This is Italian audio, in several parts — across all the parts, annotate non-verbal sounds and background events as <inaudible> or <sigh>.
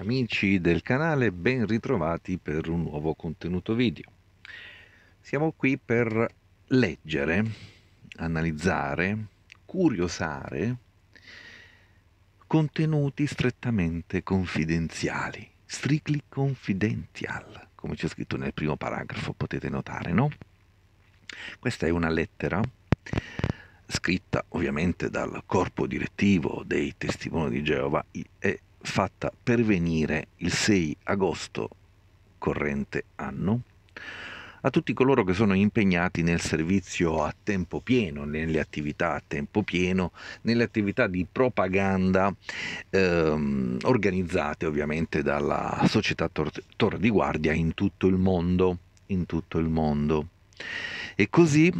Amici del canale, ben ritrovati per un nuovo contenuto video. Siamo qui per leggere, analizzare, curiosare contenuti strettamente confidenziali, strictly confidential, come c'è scritto nel primo paragrafo, potete notare, no? Questa è una lettera scritta ovviamente dal corpo direttivo dei testimoni di Geova e fatta pervenire il 6 agosto corrente anno a tutti coloro che sono impegnati nel servizio a tempo pieno, nelle attività a tempo pieno, nelle attività di propaganda ehm, organizzate ovviamente dalla società Tor, Tor di Guardia in tutto il mondo. In tutto il mondo. E così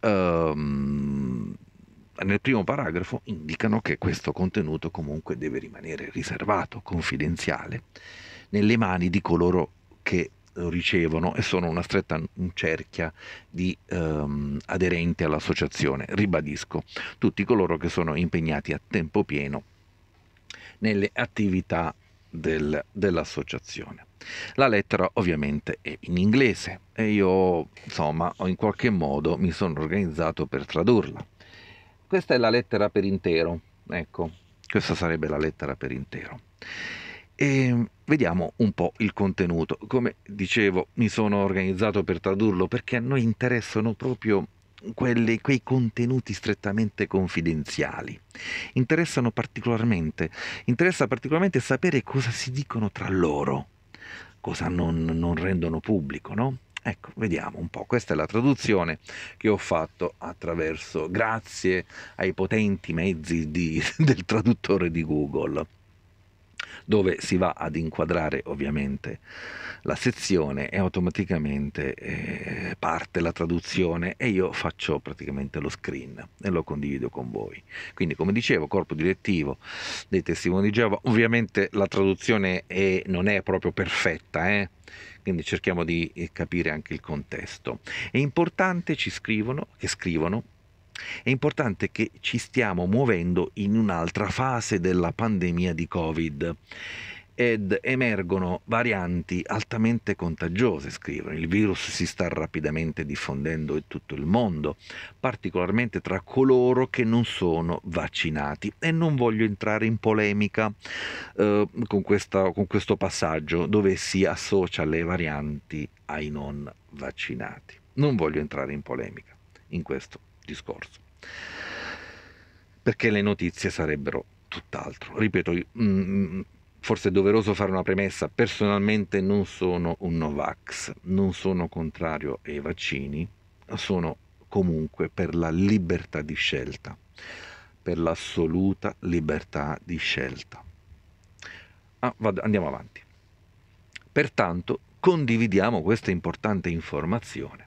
ehm, nel primo paragrafo indicano che questo contenuto comunque deve rimanere riservato, confidenziale, nelle mani di coloro che lo ricevono e sono una stretta cerchia di ehm, aderenti all'associazione, ribadisco, tutti coloro che sono impegnati a tempo pieno nelle attività del, dell'associazione. La lettera ovviamente è in inglese e io insomma in qualche modo mi sono organizzato per tradurla. Questa è la lettera per intero, ecco, questa sarebbe la lettera per intero. E ehm, vediamo un po' il contenuto. Come dicevo, mi sono organizzato per tradurlo perché a noi interessano proprio quelli, quei contenuti strettamente confidenziali. Interessano particolarmente, interessa particolarmente sapere cosa si dicono tra loro, cosa non, non rendono pubblico, no? Ecco, vediamo un po', questa è la traduzione che ho fatto attraverso, grazie ai potenti mezzi di, <laughs> del traduttore di Google dove si va ad inquadrare ovviamente la sezione e automaticamente eh, parte la traduzione e io faccio praticamente lo screen e lo condivido con voi. Quindi come dicevo, corpo direttivo dei testimoni di Geova, ovviamente la traduzione è, non è proprio perfetta, eh? quindi cerchiamo di eh, capire anche il contesto. È importante, ci scrivono, che scrivono, è importante che ci stiamo muovendo in un'altra fase della pandemia di Covid ed emergono varianti altamente contagiose, scrivono. Il virus si sta rapidamente diffondendo in tutto il mondo, particolarmente tra coloro che non sono vaccinati. E non voglio entrare in polemica eh, con, questa, con questo passaggio dove si associa le varianti ai non vaccinati. Non voglio entrare in polemica in questo discorso, perché le notizie sarebbero tutt'altro. Ripeto, mh, mm, mm, Forse è doveroso fare una premessa, personalmente non sono un Novax, non sono contrario ai vaccini, sono comunque per la libertà di scelta, per l'assoluta libertà di scelta. Ah, vado, andiamo avanti. Pertanto condividiamo questa importante informazione.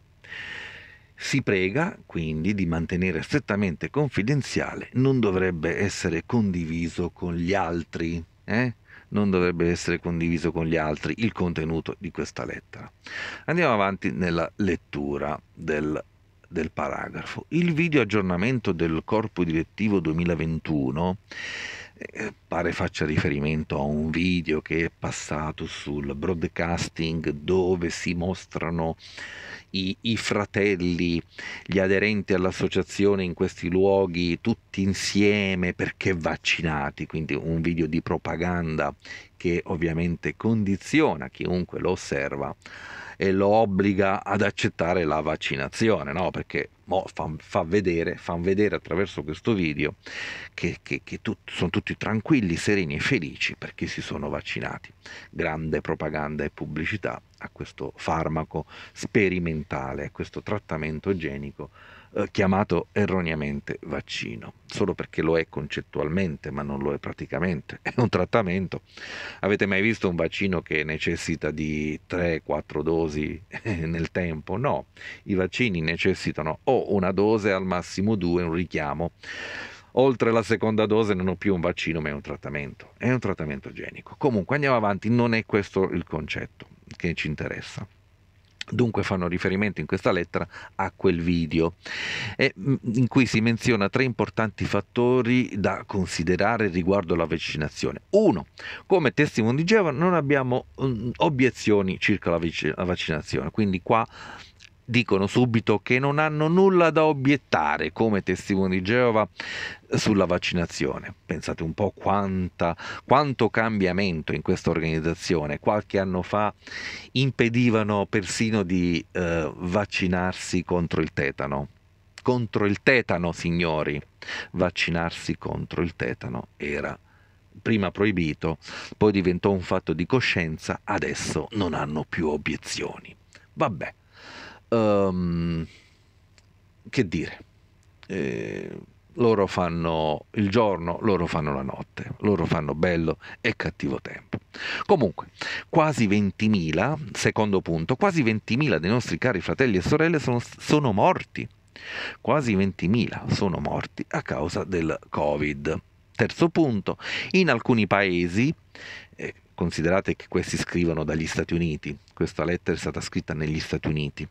Si prega quindi di mantenere strettamente confidenziale, non dovrebbe essere condiviso con gli altri. Eh? non dovrebbe essere condiviso con gli altri il contenuto di questa lettera. Andiamo avanti nella lettura del del paragrafo. Il video aggiornamento del corpo direttivo 2021 eh, pare faccia riferimento a un video che è passato sul broadcasting dove si mostrano i, i fratelli, gli aderenti all'associazione in questi luoghi tutti insieme perché vaccinati, quindi un video di propaganda che ovviamente condiziona chiunque lo osserva e lo obbliga ad accettare la vaccinazione, no? Perché mo, fa, fa vedere, fan vedere attraverso questo video che, che, che tu, sono tutti tranquilli, sereni e felici perché si sono vaccinati. Grande propaganda e pubblicità a questo farmaco sperimentale, a questo trattamento genico eh, chiamato erroneamente vaccino, solo perché lo è concettualmente ma non lo è praticamente, <laughs> è un trattamento. Avete mai visto un vaccino che necessita di 3-4 dosi eh, nel tempo? No, i vaccini necessitano o una dose, al massimo due, un richiamo oltre la seconda dose non ho più un vaccino ma è un trattamento, è un trattamento genico. Comunque andiamo avanti, non è questo il concetto che ci interessa. Dunque fanno riferimento in questa lettera a quel video mm, in cui si menziona tre importanti fattori da considerare riguardo alla vaccinazione. Uno, come testimone di Geova non abbiamo mm, obiezioni circa la vaccinazione, quindi qua dicono subito che non hanno nulla da obiettare come testimoni di Geova sulla vaccinazione. Pensate un po' quanta, quanto cambiamento in questa organizzazione. Qualche anno fa impedivano persino di eh, vaccinarsi contro il tetano. Contro il tetano, signori. Vaccinarsi contro il tetano era prima proibito, poi diventò un fatto di coscienza, adesso non hanno più obiezioni. Vabbè, Um, che dire? Eh, loro fanno il giorno, loro fanno la notte, loro fanno bello e cattivo tempo. Comunque, quasi 20.000, secondo punto, quasi 20.000 dei nostri cari fratelli e sorelle sono, sono morti. Quasi 20.000 sono morti a causa del Covid. Terzo punto, in alcuni paesi considerate che questi scrivono dagli Stati Uniti, questa lettera è stata scritta negli Stati Uniti.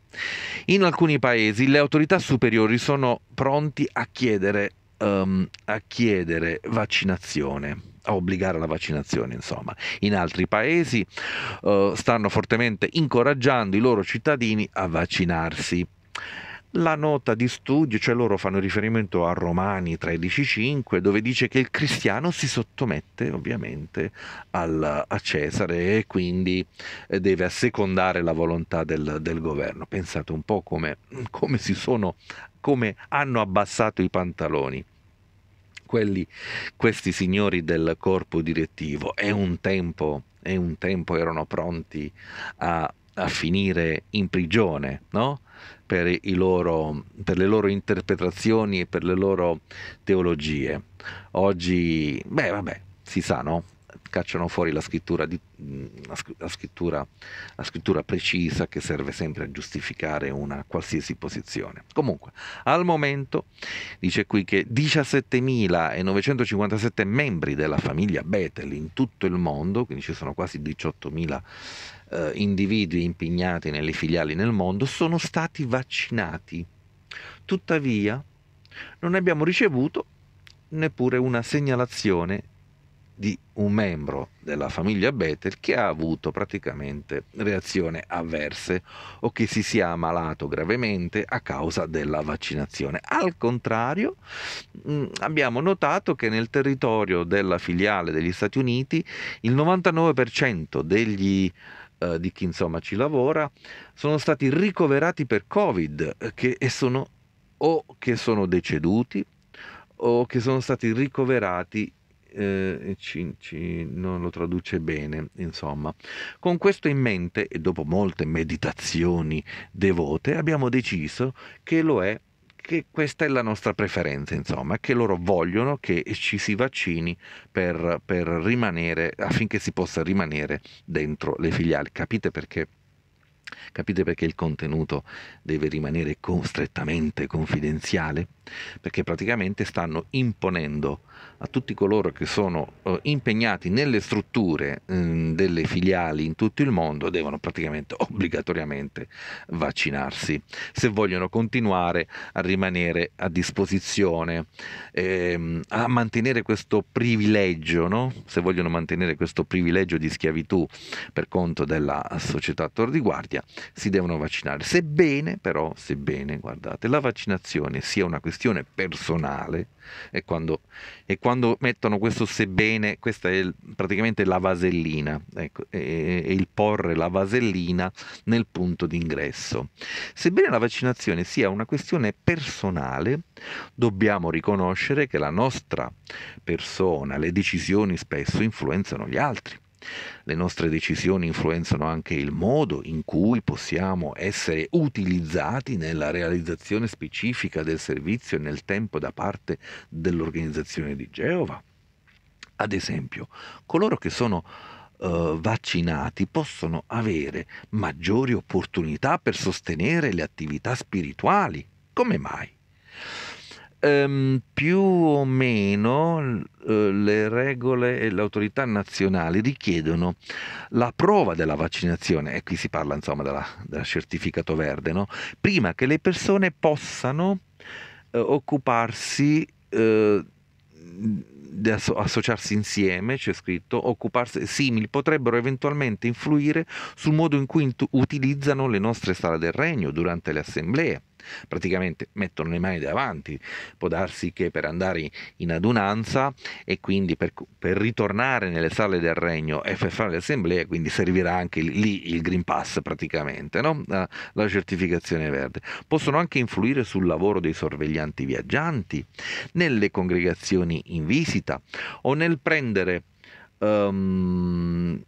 In alcuni paesi le autorità superiori sono pronti a chiedere, um, a chiedere vaccinazione a obbligare alla vaccinazione, insomma. In altri paesi uh, stanno fortemente incoraggiando i loro cittadini a vaccinarsi la nota di studio, cioè loro fanno riferimento a Romani 13.5 dove dice che il cristiano si sottomette ovviamente al, a Cesare e quindi eh, deve assecondare la volontà del, del governo. Pensate un po' come, come, si sono, come hanno abbassato i pantaloni. Quelli, questi signori del corpo direttivo è un tempo e un tempo erano pronti a a finire in prigione, no? per, loro, per, le loro interpretazioni e per le loro teologie. Oggi, beh, vabbè, si sa, no? cacciano fuori la scrittura, di, la, scrittura, la scrittura, precisa che serve sempre a giustificare una qualsiasi posizione. Comunque, al momento dice qui che 17.957 membri della famiglia Bethel in tutto il mondo, quindi ci sono quasi 18.000 eh, individui impegnati nelle filiali nel mondo, sono stati vaccinati. Tuttavia, non abbiamo ricevuto neppure una segnalazione di un membro della famiglia Bethel che ha avuto praticamente reazioni avverse o che si sia ammalato gravemente a causa della vaccinazione. Al contrario, mm, abbiamo notato che nel territorio della filiale degli Stati Uniti il 99% degli eh, di chi insomma ci lavora sono stati ricoverati per covid eh, che sono o che sono deceduti o che sono stati ricoverati eh, ci, ci, non lo traduce bene, insomma. Con questo in mente e dopo molte meditazioni devote abbiamo deciso che lo è che questa è la nostra preferenza, insomma, che loro vogliono che ci si vaccini per, per rimanere, affinché si possa rimanere dentro le filiali. Capite perché? Capite perché il contenuto deve rimanere con, strettamente confidenziale? Perché praticamente stanno imponendo a tutti coloro che sono eh, impegnati nelle strutture mh, mm, delle filiali in tutto il mondo, devono praticamente <laughs> obbligatoriamente vaccinarsi se vogliono continuare a rimanere a disposizione, ehm, a mantenere questo privilegio, no? se vogliono mantenere questo privilegio di schiavitù per conto della società Tor di Guardia Russia si devono vaccinare. Sebbene però, sebbene, guardate, la vaccinazione sia una questione personale e quando, e quando mettono questo sebbene, questa è il, praticamente la vasellina, ecco, e, e il porre la vasellina nel punto d'ingresso. Sebbene la vaccinazione sia una questione personale, dobbiamo riconoscere che la nostra persona, le decisioni spesso influenzano gli altri. Le nostre decisioni influenzano anche il modo in cui possiamo essere utilizzati nella realizzazione specifica del servizio e nel tempo da parte dell'organizzazione di Geova. Ad esempio, coloro che sono eh, vaccinati possono avere maggiori opportunità per sostenere le attività spirituali. Come mai? Um, più o meno uh, le regole e le autorità nazionali richiedono la prova della vaccinazione, e qui si parla insomma della, della certificato verde, no? prima che le persone possano uh, occuparsi uh, associarsi insieme, c'è scritto, occuparsi simili potrebbero eventualmente influire sul modo in cui intu- utilizzano le nostre sale del regno durante le assemblee. Praticamente mettono le mani davanti, può darsi che per andare in adunanza e quindi per, per ritornare nelle sale del regno e per fare le assemblee, quindi servirà anche lì il Green Pass praticamente, no? la, la certificazione verde. Possono anche influire sul lavoro dei sorveglianti viaggianti, nelle congregazioni in visita visita o nel prendere um,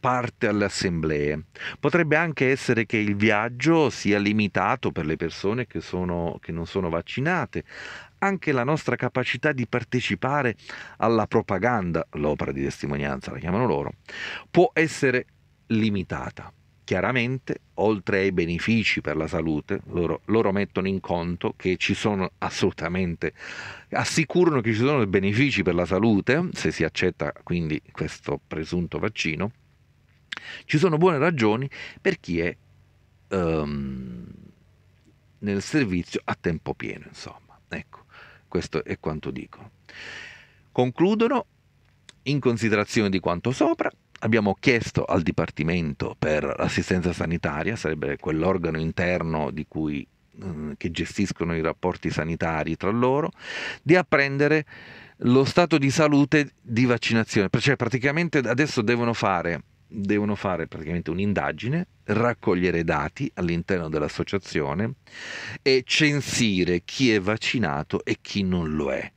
parte alle assemblee. Potrebbe anche essere che il viaggio sia limitato per le persone che, sono, che non sono vaccinate. Anche la nostra capacità di partecipare alla propaganda, l'opera di testimonianza la chiamano loro, può essere limitata. Chiaramente, oltre ai benefici per la salute, loro, loro mettono in conto che ci sono assolutamente, assicurano che ci sono benefici per la salute, se si accetta quindi questo presunto vaccino, ci sono buone ragioni per chi è um, nel servizio a tempo pieno, insomma. Ecco, questo è quanto dicono. Concludono in considerazione di quanto sopra, abbiamo chiesto al Dipartimento per l'assistenza sanitaria, sarebbe quell'organo interno di cui mm, che gestiscono i rapporti sanitari tra loro, di apprendere lo stato di salute di vaccinazione. Cioè praticamente adesso devono fare, devono fare un'indagine, raccogliere dati all'interno dell'associazione e censire chi è vaccinato e chi non lo è,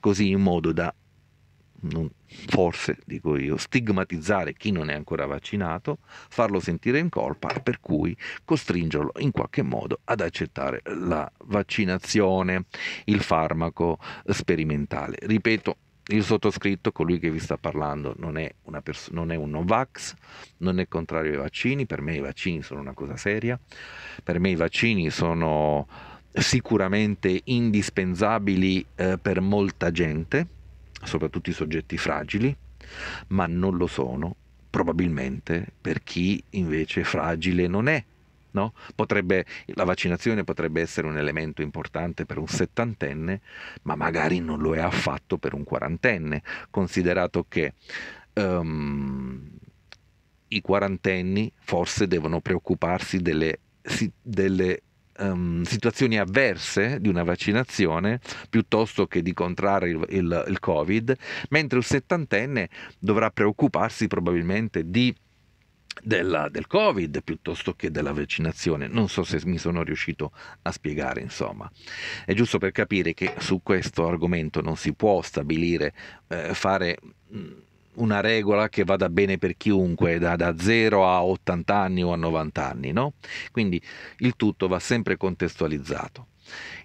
così in modo da non, forse dico io, stigmatizzare chi non è ancora vaccinato, farlo sentire in colpa, per cui costringerlo in qualche modo ad accettare la vaccinazione, il farmaco sperimentale. Ripeto, il sottoscritto, colui che vi sta parlando, non è, pers- non è un Novax, non è contrario ai vaccini, per me i vaccini sono una cosa seria, per me i vaccini sono sicuramente indispensabili eh, per molta gente, soprattutto i soggetti fragili, ma non lo sono probabilmente per chi invece fragile non è. No? Potrebbe, la vaccinazione potrebbe essere un elemento importante per un settantenne, ma magari non lo è affatto per un quarantenne, considerato che um, i quarantenni forse devono preoccuparsi delle, delle um, situazioni avverse di una vaccinazione piuttosto che di contrarre il, il, il Covid, mentre il settantenne dovrà preoccuparsi probabilmente di della, del covid piuttosto che della vaccinazione non so se mi sono riuscito a spiegare insomma è giusto per capire che su questo argomento non si può stabilire eh, fare mh, mm, una regola che vada bene per chiunque, da, da 0 a 80 anni o a 90 anni, no? Quindi il tutto va sempre contestualizzato.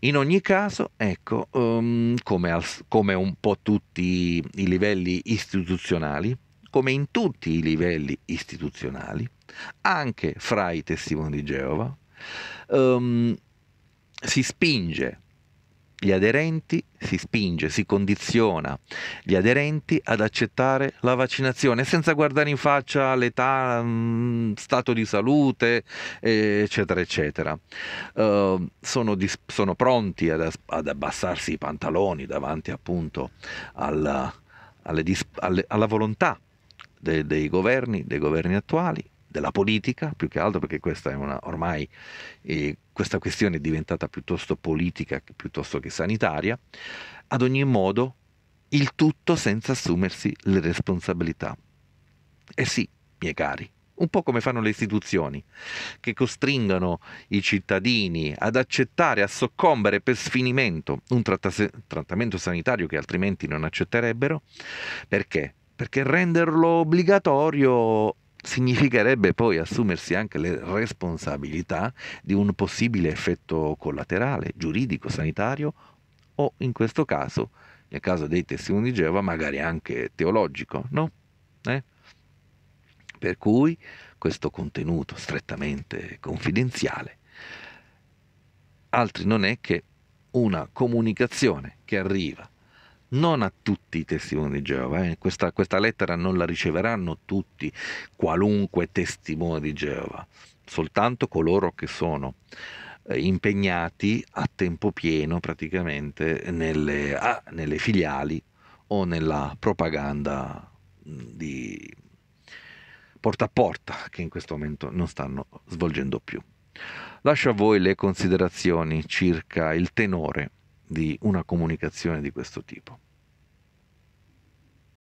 In ogni caso, ecco, um, come, al, come un po' tutti i livelli istituzionali, come in tutti i livelli istituzionali, anche fra i testimoni di Geova, um, si spinge gli aderenti, si spinge, si condiziona gli aderenti ad accettare la vaccinazione senza guardare in faccia l'età, mm, stato di salute, eccetera, eccetera. Uh, sono, dis- sono, pronti ad, ad, abbassarsi i pantaloni davanti appunto alla, alle dis- alle, alla volontà dei, dei governi, dei governi attuali della politica, più che altro perché questa è una ormai eh, questa questione è diventata piuttosto politica piuttosto che sanitaria. Ad ogni modo, il tutto senza assumersi le responsabilità. E eh sì, miei cari, un po' come fanno le istituzioni, che costringono i cittadini ad accettare, a soccombere per sfinimento un trattase- trattamento sanitario che altrimenti non accetterebbero, perché? Perché renderlo obbligatorio significherebbe poi assumersi anche le responsabilità di un possibile effetto collaterale, giuridico, sanitario o in questo caso, nel caso dei testimoni di Geova, magari anche teologico, no? Eh? Per cui questo contenuto strettamente confidenziale altri non è che una comunicazione che arriva non a tutti i testimoni di Geova. Eh? Questa, questa lettera non la riceveranno tutti, qualunque testimone di Geova, soltanto coloro che sono eh, impegnati a tempo pieno praticamente nelle, ah, nelle filiali o nella propaganda di porta a porta che in questo momento non stanno svolgendo più. Lascio a voi le considerazioni circa il tenore di una comunicazione di questo tipo.